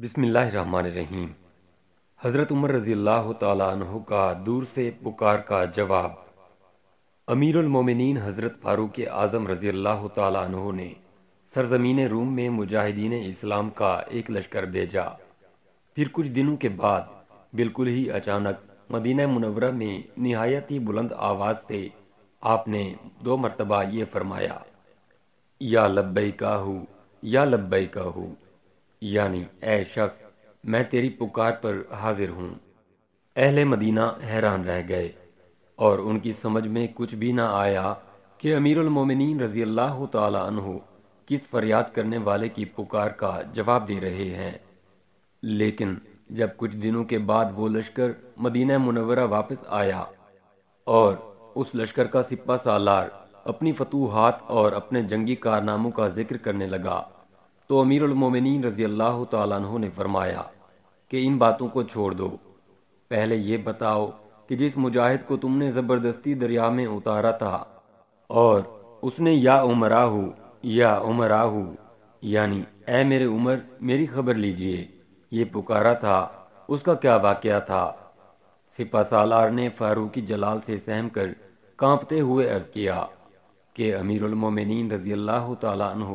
बिसमीम हज़रत उमर रज़ी अल्लाह तु का दूर से पुकार का जवाब अमीरमिन हज़रत फ़ारूक आज़म रज़ी अल्लाह तु ने सरजमीन रूम में मुजाहिदीन इस्लाम का एक लश्कर भेजा फिर कुछ दिनों के बाद बिल्कुल ही अचानक मदीना मुनवरा में नहायत ही बुलंद आवाज़ से आपने दो मरतबा ये फरमाया या लब्बई का हु या लब्बई का यानी ए शख्स मैं तेरी पुकार पर हाजिर हूँ अहले मदीना हैरान रह गए और उनकी समझ में कुछ भी ना आया कि मोमिनीन रजी अल्लाह तु किस फरियाद करने वाले की पुकार का जवाब दे रहे हैं लेकिन जब कुछ दिनों के बाद वो लश्कर मदीना मुनवरा वापस आया और उस लश्कर का सिपा सालार अपनी फतूहत और अपने जंगी कारनामों का जिक्र करने लगा तो उलमोमिन रज़ी अल्लाह तु ने फरमाया कि इन बातों को छोड़ दो पहले ये बताओ कि जिस मुजाहिद को तुमने ज़बरदस्ती दरिया में उतारा था और उसने या उमराहू या उमराहू यानी ए मेरे उमर मेरी खबर लीजिए ये पुकारा था उसका क्या वाक़ था सिपा सालार ने फारूकी जलाल से सहम कर कांपते हुए अर्ज किया कि अमीरमोमिन रजी अल्लाह तु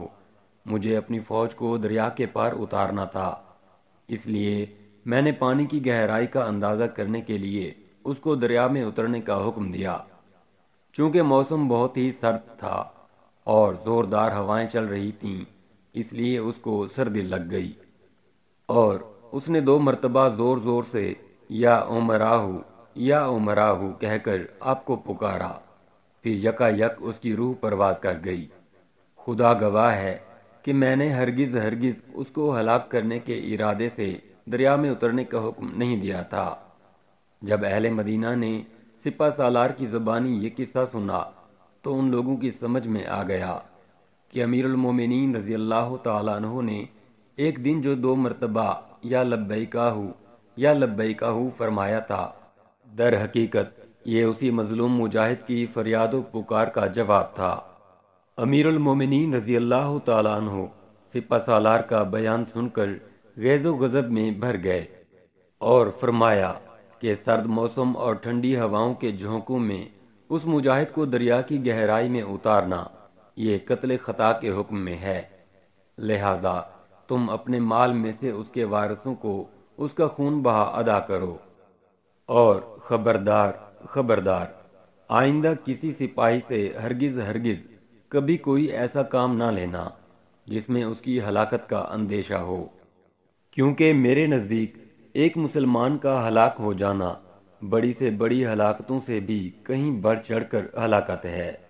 मुझे अपनी फौज को दरिया के पार उतारना था इसलिए मैंने पानी की गहराई का अंदाज़ा करने के लिए उसको दरिया में उतरने का हुक्म दिया चूंकि मौसम बहुत ही सर्द था और ज़ोरदार हवाएं चल रही थीं इसलिए उसको सर्दी लग गई और उसने दो मरतबा ज़ोर ज़ोर से या उमराहू या उमराहू कहकर आपको पुकारा फिर यकायक उसकी रूह परवाज कर गई खुदा गवाह है कि मैंने हरगिज हरगिज उसको हलाक करने के इरादे से दरिया में उतरने का हुक्म नहीं दिया था जब अहल मदीना ने सिपा सालार की ज़बानी ये किस्सा सुना तो उन लोगों की समझ में आ गया कि अमीरमिन रजी अल्लाह तु ने एक दिन जो दो मरतबा या काहू या काहू फरमाया था दर हकीकत ये उसी मजलूम मुजाहिद की फरियाद पुकार का जवाब था अमीरमिन रजी अल्लाह तु सिपा सालार का बयान सुनकर गैज़ो गज़ब में भर गए और फरमाया कि सर्द मौसम और ठंडी हवाओं के झोंकों में उस मुजाहिद को दरिया की गहराई में उतारना ये कत्ल ख़ता के हुक्म में है लिहाजा तुम अपने माल में से उसके वारसों को उसका खून बहा अदा करो और खबरदार खबरदार आइंदा किसी सिपाही से हरगिज़ हरगिज़ कभी कोई ऐसा काम ना लेना जिसमें उसकी हलाकत का अंदेशा हो क्योंकि मेरे नज़दीक एक मुसलमान का हलाक हो जाना बड़ी से बड़ी हलाकतों से भी कहीं बढ़ चढ़ कर हलाकत है